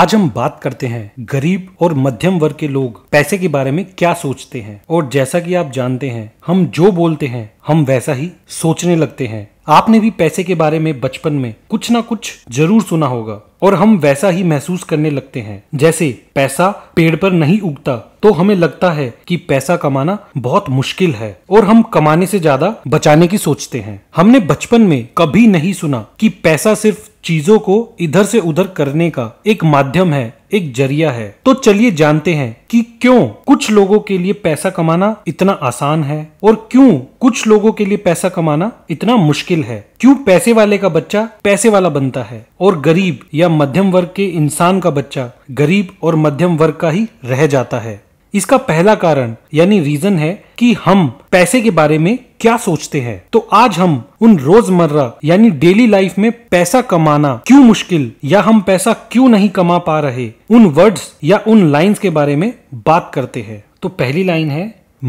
आज हम बात करते हैं गरीब और मध्यम वर्ग के लोग पैसे के बारे में क्या सोचते हैं और जैसा कि आप जानते हैं हम जो बोलते हैं हम वैसा ही सोचने लगते हैं आपने भी पैसे के बारे में बचपन में कुछ ना कुछ जरूर सुना होगा और हम वैसा ही महसूस करने लगते हैं जैसे पैसा पेड़ पर नहीं उगता तो हमें लगता है कि पैसा कमाना बहुत मुश्किल है और हम कमाने से ज्यादा बचाने की सोचते हैं हमने बचपन में कभी नहीं सुना कि पैसा सिर्फ चीजों को इधर से उधर करने का एक माध्यम है एक जरिया है तो चलिए जानते हैं कि क्यों कुछ लोगों के लिए पैसा कमाना इतना आसान है और क्यों कुछ लोगों के लिए पैसा कमाना इतना मुश्किल है क्यों पैसे वाले का बच्चा पैसे वाला बनता है और गरीब या मध्यम वर्ग के इंसान का बच्चा गरीब और मध्यम वर्ग का ही रह जाता है इसका पहला कारण यानी रीजन है कि हम पैसे के बारे में क्या सोचते हैं तो आज हम उन रोजमर्रा यानी डेली लाइफ में पैसा कमाना क्यों मुश्किल या हम पैसा क्यों नहीं कमा पा रहे उन वर्ड्स या उन लाइंस के बारे में बात करते हैं तो पहली लाइन है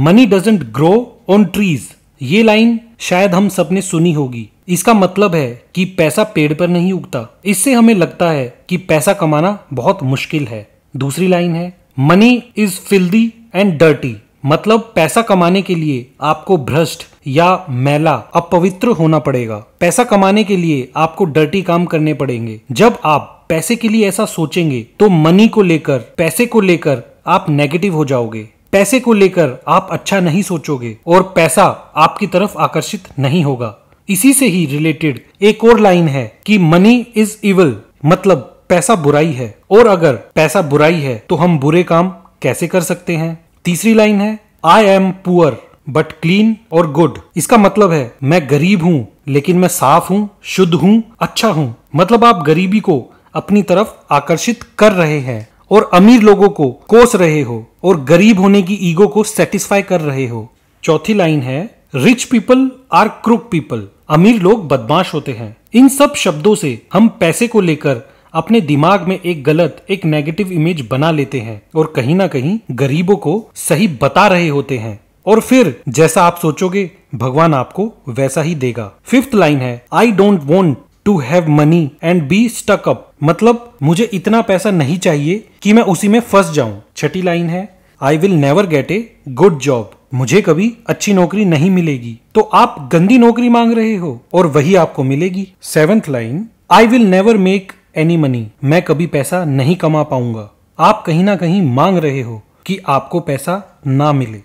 money doesn't grow on trees ये लाइन शायद हम सबने सुनी होगी इसका मतलब है कि पैसा पेड़ पर नहीं उगता इससे हमें लगता है कि पैसा कमाना बहुत मुश्किल है दूसरी लाइन है money is filthy and dirty मतलब पैसा कमाने के लिए आपको भ्रष्ट या मैला अपवित्र होना पड़ेगा पैसा कमाने के लिए आपको डर्टी काम करने पड़ेंगे जब आप पैसे के लिए ऐसा सोचेंगे तो मनी को लेकर पैसे को लेकर आप नेगेटिव हो जाओगे पैसे को लेकर आप अच्छा नहीं सोचोगे और पैसा आपकी तरफ आकर्षित नहीं होगा इसी से ही रिलेटेड एक और लाइन है कि मनी इज इवल मतलब पैसा बुराई है और अगर पैसा बुराई है तो हम बुरे काम कैसे कर सकते हैं तीसरी लाइन है I am poor but clean और गुड इसका मतलब है मैं गरीब हूं लेकिन मैं साफ हूं शुद्ध हूं अच्छा हूं मतलब आप गरीबी को अपनी तरफ आकर्षित कर रहे हैं और अमीर लोगों को कोस रहे हो और गरीब होने की ईगो को सेटिस्फाई कर रहे हो चौथी लाइन है rich people are crook people अमीर लोग बदमाश होते हैं इन सब शब्दों से हम पैसे को लेकर अपने दिमाग में एक गलत एक नेगेटिव इमेज बना लेते हैं और कहीं ना कहीं गरीबों को सही बता रहे होते हैं और फिर जैसा आप सोचोगे भगवान आपको वैसा ही देगा फिफ्थ लाइन है I don't want to have money and be stuck up मतलब मुझे इतना पैसा नहीं चाहिए कि मैं उसी में फंस जाऊं छठी लाइन है I will never get a good job मुझे कभी अच्छी नौकरी नहीं मिलेगी तो आप गंदी नौकरी मांग रहे हो और वही आपको मिलेगी seventh line I will never make any money मैं कभी पैसा नहीं कमा पाऊंगा आप कहीं ना कहीं मांग रहे हो कि आपको पैसा ना मिले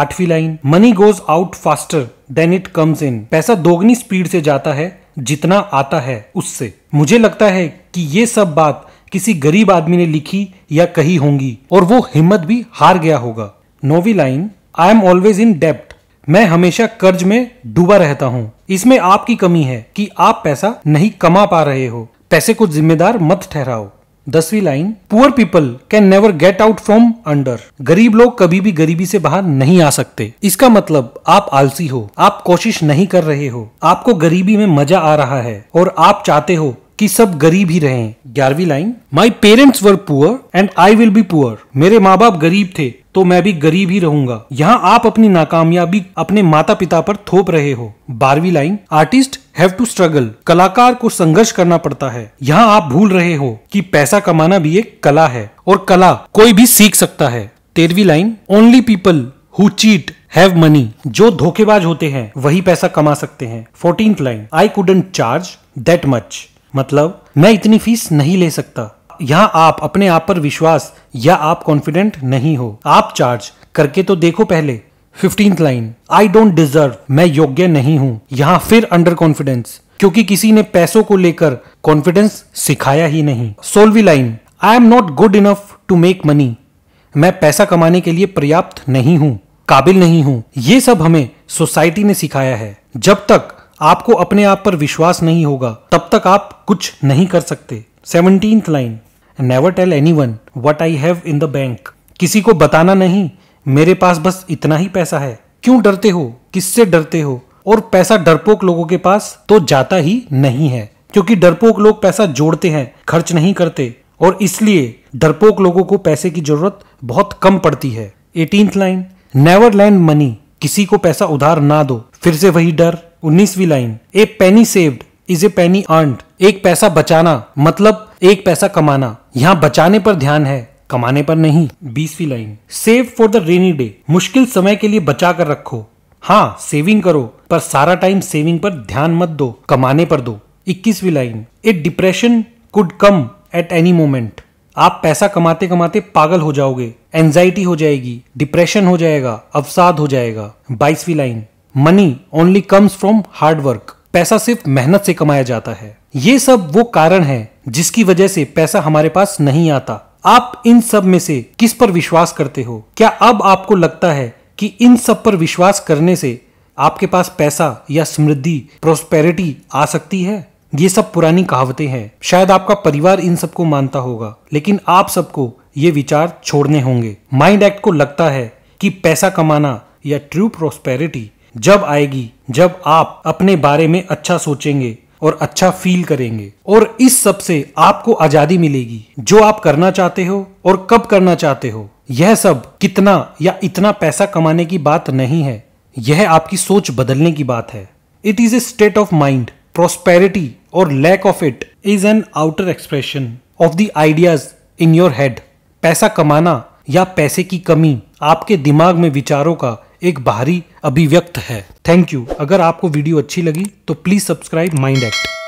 आठवीं line money goes out faster than it comes in पैसा दोगुनी स्पीड से जाता है जितना आता है उससे मुझे लगता है कि ये सब बात किसी गरीब आदमी ने लिखी या कही होंगी और वो हिम्मत भी हार गया होगा नोवी line I am always in डेप्ट मैं हमेशा कर्ज में डूबा रहता हूँ इसमें आपकी कमी है कि आप पैसा नहीं कमा पा रहे हो पैसे को जिम्मेदार मत ठहराओ दसवीं line poor people can never get out from under गरीब लोग कभी भी गरीबी से बाहर नहीं आ सकते इसका मतलब आप आलसी हो आप कोशिश नहीं कर रहे हो आपको गरीबी में मजा आ रहा है और आप चाहते हो कि सब गरीब ही रहे ग्यारहवीं line my parents were poor and I will be poor मेरे माँ बाप गरीब थे तो मैं भी गरीब ही रहूंगा यहाँ आप अपनी नाकामयाबी अपने माता पिता पर थोप रहे हो बारहवीं line artist have to struggle कलाकार को संघर्ष करना पड़ता है यहाँ आप भूल रहे हो कि पैसा कमाना भी एक कला है और कला कोई भी सीख सकता है तेरहवीं line only people who cheat have money जो धोखेबाज होते हैं वही पैसा कमा सकते हैं fourteen line I couldn't charge that much मतलब मैं इतनी फीस नहीं ले सकता यहाँ आप अपने आप पर विश्वास या आप कॉन्फिडेंट नहीं हो आप चार्ज करके तो देखो पहले fifteenth line I don't deserve मैं योग्य नहीं हूँ यहाँ फिर अंडर कॉन्फिडेंस क्योंकि किसी ने पैसों को लेकर कॉन्फिडेंस सिखाया ही नहीं सोलवी line I am not good enough to make money मैं पैसा कमाने के लिए पर्याप्त नहीं हूँ काबिल नहीं हूँ ये सब हमें सोसाइटी ने सिखाया है जब तक आपको अपने आप पर विश्वास नहीं होगा तब तक आप कुछ नहीं कर सकते seventeen line never tell anyone what I have in the bank किसी को बताना नहीं मेरे पास बस इतना ही पैसा है क्यों डरते हो किससे डरते हो और पैसा डरपोक लोगों के पास तो जाता ही नहीं है क्योंकि डरपोक लोग पैसा जोड़ते हैं खर्च नहीं करते और इसलिए डरपोक लोगों को पैसे की जरूरत बहुत कम पड़ती है eighteen line never lend money किसी को पैसा उधार ना दो फिर से वही डर उन्नीसवी line a penny saved is a penny earned एक पैसा बचाना मतलब एक पैसा कमाना यहाँ बचाने पर ध्यान है कमाने पर नहीं बीसवीं line save for the rainy day मुश्किल समय के लिए बचा कर रखो हाँ सेविंग करो पर सारा टाइम सेविंग पर ध्यान मत दो कमाने पर दो इक्कीसवीं line a depression could come at any moment आप पैसा कमाते कमाते पागल हो जाओगे एंजाइटी हो जाएगी डिप्रेशन हो जाएगा अवसाद हो जाएगा बाईसवीं line money only comes from hard work पैसा सिर्फ मेहनत से कमाया जाता है ये सब वो कारण है जिसकी वजह से पैसा हमारे पास नहीं आता आप इन सब में से किस पर विश्वास करते हो क्या अब आपको लगता है कि इन सब पर विश्वास करने से आपके पास पैसा या समृद्धि प्रोस्पेरिटी आ सकती है ये सब पुरानी कहावतें हैं शायद आपका परिवार इन सबको मानता होगा लेकिन आप सबको ये विचार छोड़ने होंगे माइंड एक्ट को लगता है कि पैसा कमाना या ट्रू प्रोस्पेरिटी जब आएगी जब आप अपने बारे में अच्छा सोचेंगे और अच्छा फील करेंगे और इस सब से आपको आजादी मिलेगी जो आप करना चाहते हो और कब करना चाहते हो यह सब कितना या इतना पैसा कमाने की बात नहीं है यह आपकी सोच बदलने की बात है it is a state of mind prosperity और lack of it is an outer expression of the ideas in your head पैसा कमाना या पैसे की कमी आपके दिमाग में विचारों का एक बाहरी अभिव्यक्त है थैंक यू अगर आपको वीडियो अच्छी लगी तो प्लीज़ सब्सक्राइब माइंड एक्ट